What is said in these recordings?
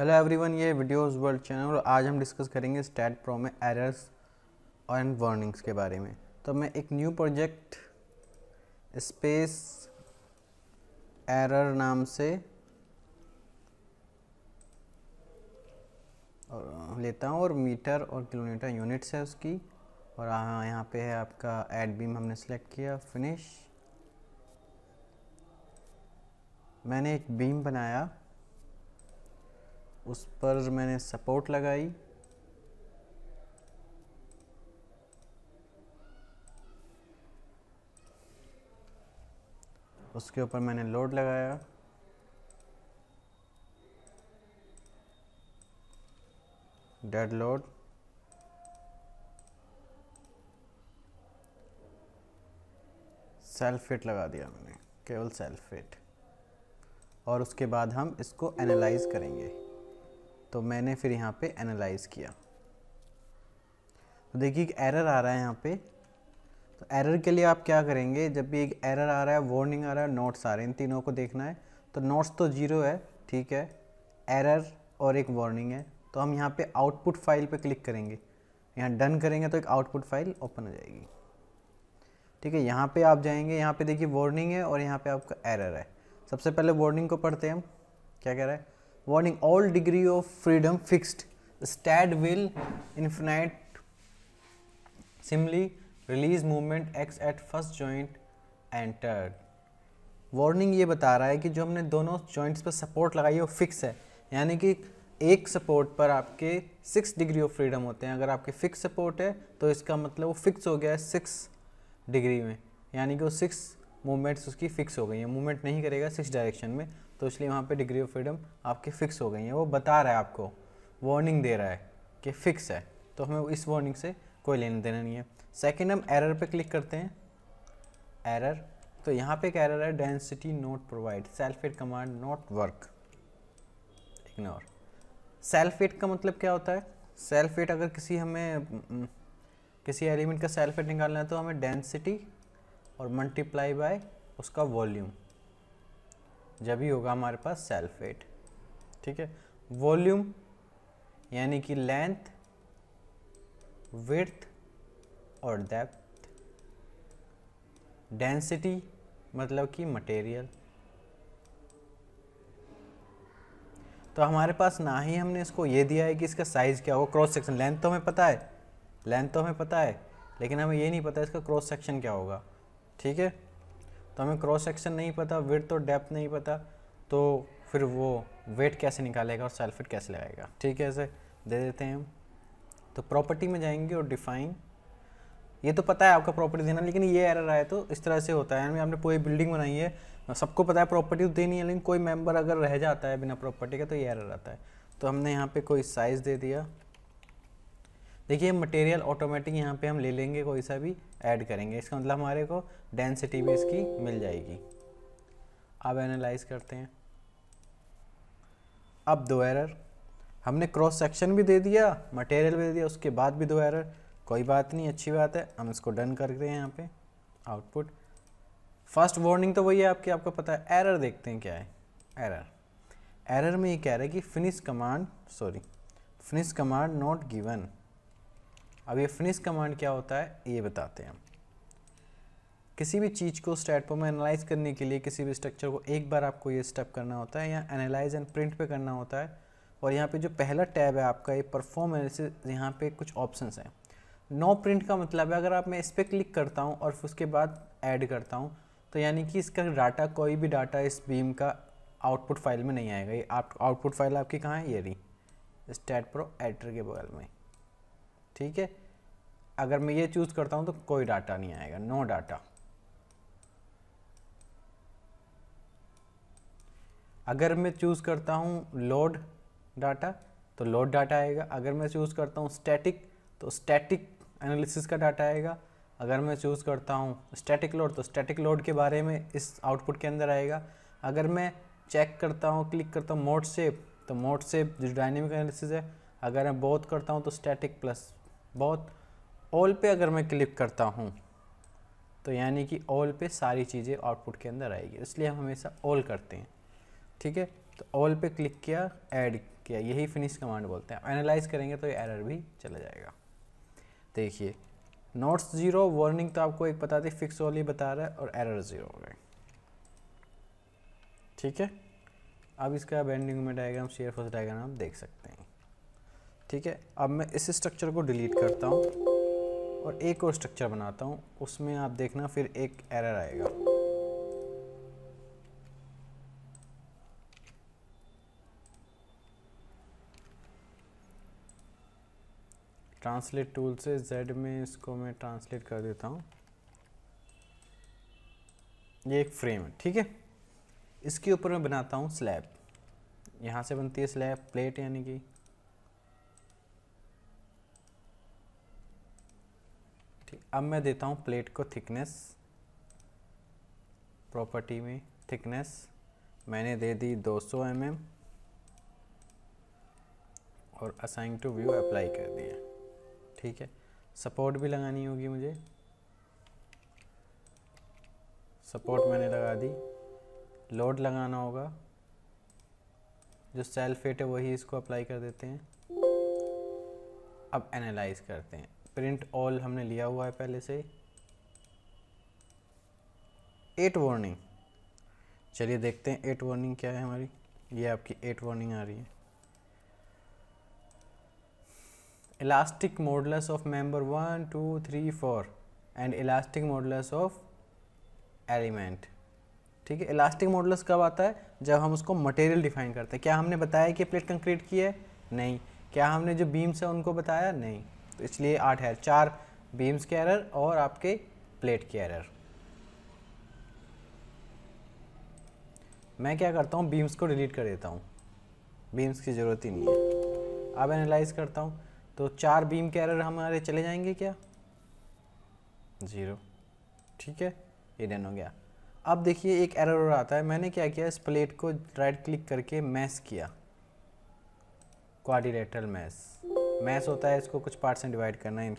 hello everyone ये videos world channel और आज हम डिस्कस करेंगे स्टैट प्रो में एरर्स एंड वार्निंग्स के बारे में तो मैं एक न्यू प्रोजेक्ट स्पेस एरर नाम से और लेता हूँ और मीटर और किलोमीटर यूनिट्स है उसकी और यहाँ पे है आपका एड बीम हमने सेलेक्ट किया फिनिश मैंने एक बीम बनाया उस पर मैंने सपोर्ट लगाई उसके ऊपर मैंने लोड लगाया डेड लोड सेल्फ फिट लगा दिया मैंने केवल सेल्फ फिट और उसके बाद हम इसको एनालाइज करेंगे तो मैंने फिर यहाँ पे एनालाइज किया तो देखिए एक एरर आ रहा है यहाँ पे तो एरर के लिए आप क्या करेंगे जब भी एक एरर आ रहा है वार्निंग आ रहा है नोट्स आ रहे हैं इन तीनों को देखना है तो नोट्स तो जीरो है ठीक है एरर और एक वार्निंग है तो हम यहाँ पे आउटपुट फाइल पे क्लिक करेंगे यहाँ डन करेंगे तो एक आउटपुट फाइल ओपन हो जाएगी ठीक है यहाँ पे आप जाएंगे यहाँ पे देखिए वार्निंग है और यहाँ पे आपका एरर है सबसे पहले वार्निंग को पढ़ते हैं हम क्या कह रहा है warning all degree of freedom fixed stat will infinite similarly release movement x at first joint entered warning ये बता रहा है कि जो हमने दोनों जॉइंट्स पर सपोर्ट लगाई है वो फिक्स है यानी कि एक सपोर्ट पर आपके सिक्स डिग्री ऑफ फ्रीडम होते हैं अगर आपके फिक्स सपोर्ट है तो इसका मतलब वो फिक्स हो गया है सिक्स डिग्री में यानी कि वो सिक्स मूवमेंट्स उसकी फिक्स हो गई हैं मूवमेंट नहीं करेगा सिक्स डायरेक्शन में तो इसलिए वहाँ पे डिग्री ऑफ फ्रीडम आपकी फ़िक्स हो गई है वो बता रहा है आपको वार्निंग दे रहा है कि फ़िक्स है तो हमें इस वार्निंग से कोई लेना देना नहीं है सेकेंड हम एरर पर क्लिक करते हैं एरर तो यहाँ पे एक एरर है density not provide self add command not work ignore self add का मतलब क्या होता है सेल्फ एड अगर किसी हमें हम्म, किसी एलिमेंट का सेल्फ एड निकालना है तो हमें डेंसिटी और मल्टीप्लाई बाय उसका वॉल्यूम जब ही होगा हमारे पास सेल्फ वेट ठीक है वॉल्यूम यानी कि लेंथ विर्थ और डेप्थ डेंसिटी मतलब कि मटेरियल तो हमारे पास ना ही हमने इसको ये दिया है कि इसका साइज़ क्या होगा क्रॉस सेक्शन लेंथ तो हमें पता है लेंथ तो हमें पता है लेकिन हमें ये नहीं पता इसका क्रॉस सेक्शन क्या होगा ठीक है तो हमें क्रॉस सेक्शन नहीं पता विर्थ और डेप्थ नहीं पता तो फिर वो वेट कैसे निकालेगा और सेल्फिट कैसे लगाएगा ठीक है ऐसे दे देते हैं हम तो प्रॉपर्टी में जाएंगे और डिफाइन ये तो पता है आपका प्रॉपर्टी देना लेकिन ये एरर आए तो इस तरह से होता है यानी आपने पूरी बिल्डिंग बनाई है सबको पता है प्रॉपर्टी तो देनी है लेकिन कोई मेंबर अगर रह जाता है बिना प्रॉपर्टी का तो ये एरर आता है तो हमने यहाँ पे कोई साइज़ दे दिया देखिए मटेरियल ऑटोमेटिक यहाँ पे हम ले लेंगे कोई सा भी ऐड करेंगे इसका मतलब हमारे को डेंसिटी भी इसकी मिल जाएगी अब एनालाइज करते हैं अब दो एरर हमने क्रॉस सेक्शन भी दे दिया मटेरियल भी दे दिया उसके बाद भी दो एरर कोई बात नहीं अच्छी बात है हम इसको डन करते हैं यहाँ पे आउटपुट फर्स्ट वार्निंग तो वही है आपकी आपको पता है एरर देखते हैं क्या है एरर एरर में ये कह रहा है कि finish command sorry finish command not given अब ये फिनिश कमांड क्या होता है ये बताते हैं किसी भी चीज़ को स्टेट पर में एनालाइज करने के लिए किसी भी स्ट्रक्चर को एक बार आपको ये स्टेप करना होता है या एनालाइज एंड प्रिंट पे करना होता है और यहाँ पे जो पहला टैब है आपका ये परफॉर्म एनालिसिस यहाँ पे कुछ ऑप्शंस हैं नो प्रिंट का मतलब है अगर आप मैं इस पर क्लिक करता हूँ और उसके बाद ऐड करता हूँ तो यानी कि इसका डाटा कोई भी डाटा इस बीम का आउटपुट फाइल में नहीं आएगा ये आउटपुट फाइल आपकी कहाँ है ये रही स्टेट प्रो एडिटर के बगल में ठीक है अगर मैं ये चूज़ करता हूँ तो कोई डाटा नहीं आएगा नो डाटा अगर मैं चूज़ करता हूँ लोड डाटा तो लोड डाटा आएगा अगर मैं चूज़ करता हूँ स्टैटिक तो स्टैटिक एनालिसिस का डाटा आएगा अगर मैं चूज़ करता हूँ स्टैटिक लोड तो स्टैटिक लोड के बारे में इस आउटपुट के अंदर आएगा अगर मैं चेक करता हूँ क्लिक करता हूँ मोड सेप तो मोड सेप जो डायनेमिक एनालिसिस है अगर मैं बोथ करता हूँ तो स्टैटिक प्लस बहुत ऑल पे अगर मैं क्लिक करता हूँ तो यानी कि ऑल पे सारी चीज़ें आउटपुट के अंदर आएगी इसलिए हम हमेशा ऑल करते हैं ठीक है तो ऑल पे क्लिक किया ऐड किया यही फिनिश कमांड बोलते हैं एनालाइज करेंगे तो ये एरर भी चला जाएगा देखिए नोट्स ज़ीरो वार्निंग तो आपको एक बता दी फिक्स ऑल ही बता रहा है और एरर ज़ीरो हो गए ठीक है अब इसका बेंडिंग में डायग्राम शेयर फोर्स डायग्राम आप देख सकते हैं ठीक है अब मैं इस स्ट्रक्चर को डिलीट करता हूँ और एक और स्ट्रक्चर बनाता हूँ उसमें आप देखना फिर एक एरर आएगा ट्रांसलेट टूल से जेड में इसको मैं ट्रांसलेट कर देता हूँ ये एक फ्रेम है ठीक है इसके ऊपर मैं बनाता हूँ स्लैब यहाँ से बनती है स्लैब प्लेट यानी कि अब मैं देता हूँ प्लेट को थिकनेस प्रॉपर्टी में थिकनेस मैंने दे दी 200 सौ mm और असाइन टू व्यू अप्लाई कर दिया ठीक है सपोर्ट भी लगानी होगी मुझे सपोर्ट मैंने लगा दी लोड लगाना होगा जो सेल्फ वेट है वही इसको अप्लाई कर देते हैं अब एनालाइज करते हैं प्रिंट ऑल हमने लिया हुआ है पहले से एट वार्निंग चलिए देखते हैं एट वार्निंग क्या है हमारी ये आपकी एट वार्निंग आ रही है elastic models of member one two three four and elastic models of element ठीक है इलास्टिक मॉडल्स कब आता है जब हम उसको मटेरियल डिफाइन करते हैं क्या हमने बताया कि प्लेट कंक्रीट की है नहीं क्या हमने जो बीम्स है उनको बताया नहीं तो इसलिए आठ है चार बीम्स के एरर और आपके प्लेट के एरर मैं क्या करता हूँ बीम्स को डिलीट कर देता हूँ बीम्स की ज़रूरत ही नहीं है अब एनालाइज करता हूँ तो चार बीम के एरर हमारे चले जाएंगे क्या ज़ीरो ठीक है ये डन हो गया अब देखिए एक एरर और आता है मैंने क्या किया इस प्लेट को राइट क्लिक करके मैस किया क्वाड्रिलेटरल मैस मैथ होता है इसको कुछ पार्ट से डिवाइड करना है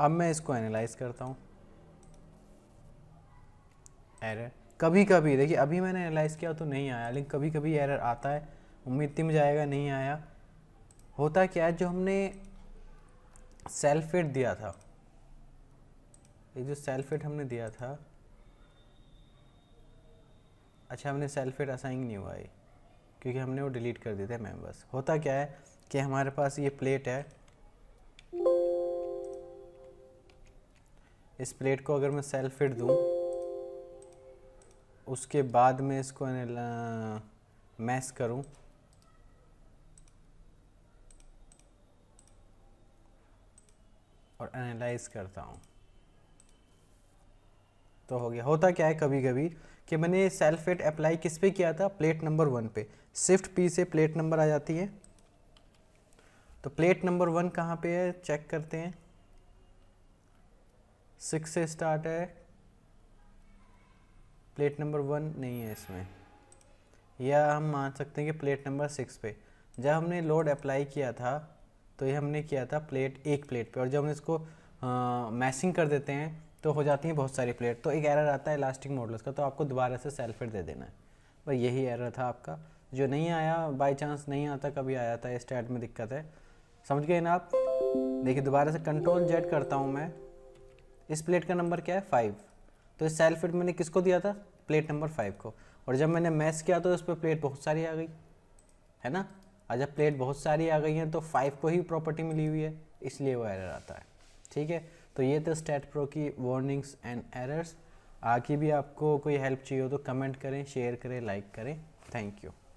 अब मैं इसको एनालाइज करता हूँ एरर कभी कभी देखिए अभी मैंने एनालाइज किया तो नहीं आया लेकिन कभी कभी एरर आता है उम्मीद थी मुझे आएगा नहीं आया होता क्या है जो हमने सेल्फेट दिया था ये जो सेल्फेट हमने दिया था अच्छा हमने सेल्फेट असाइन नहीं हुआ है क्योंकि हमने वो डिलीट कर दिए थे मेम्बर्स होता क्या है कि हमारे पास ये प्लेट है इस प्लेट को अगर मैं सेल्फ फिट दूँ उसके बाद में इसको मैस करूँ और एनालाइज करता हूँ तो हो गया होता क्या है कभी कभी कि मैंने सेल्फ फिट अप्लाई किस पे किया था प्लेट नंबर वन पे शिफ्ट पी से प्लेट नंबर आ जाती है तो प्लेट नंबर वन कहाँ पे है चेक करते हैं सिक्स से स्टार्ट है प्लेट नंबर वन नहीं है इसमें या हम मान सकते हैं कि प्लेट नंबर सिक्स पे जब हमने लोड अप्लाई किया था तो ये हमने किया था प्लेट एक प्लेट पे और जब हम इसको आ, मैसिंग कर देते हैं तो हो जाती हैं बहुत सारी प्लेट तो एक एरर आता है इलास्टिक मॉडल्स का तो आपको दोबारा से सेल्फेट दे देना है बस यही एरर था आपका जो नहीं आया बाई चांस नहीं आता कभी आया था इस में दिक्कत है समझ गए ना आप देखिए दोबारा से कंट्रोल जेड करता हूँ मैं इस प्लेट का नंबर क्या है फाइव तो इस सेल फिट मैंने किसको दिया था प्लेट नंबर फाइव को और जब मैंने मैस किया तो उस पर प्लेट बहुत सारी आ गई है ना और जब प्लेट बहुत सारी आ गई हैं तो फाइव को ही प्रॉपर्टी मिली हुई है इसलिए वो एरर आता है ठीक है तो ये तो स्टेट प्रो की वार्निंग्स एंड एरर्स आगे भी आपको कोई हेल्प चाहिए हो तो कमेंट करें शेयर करें लाइक करें थैंक यू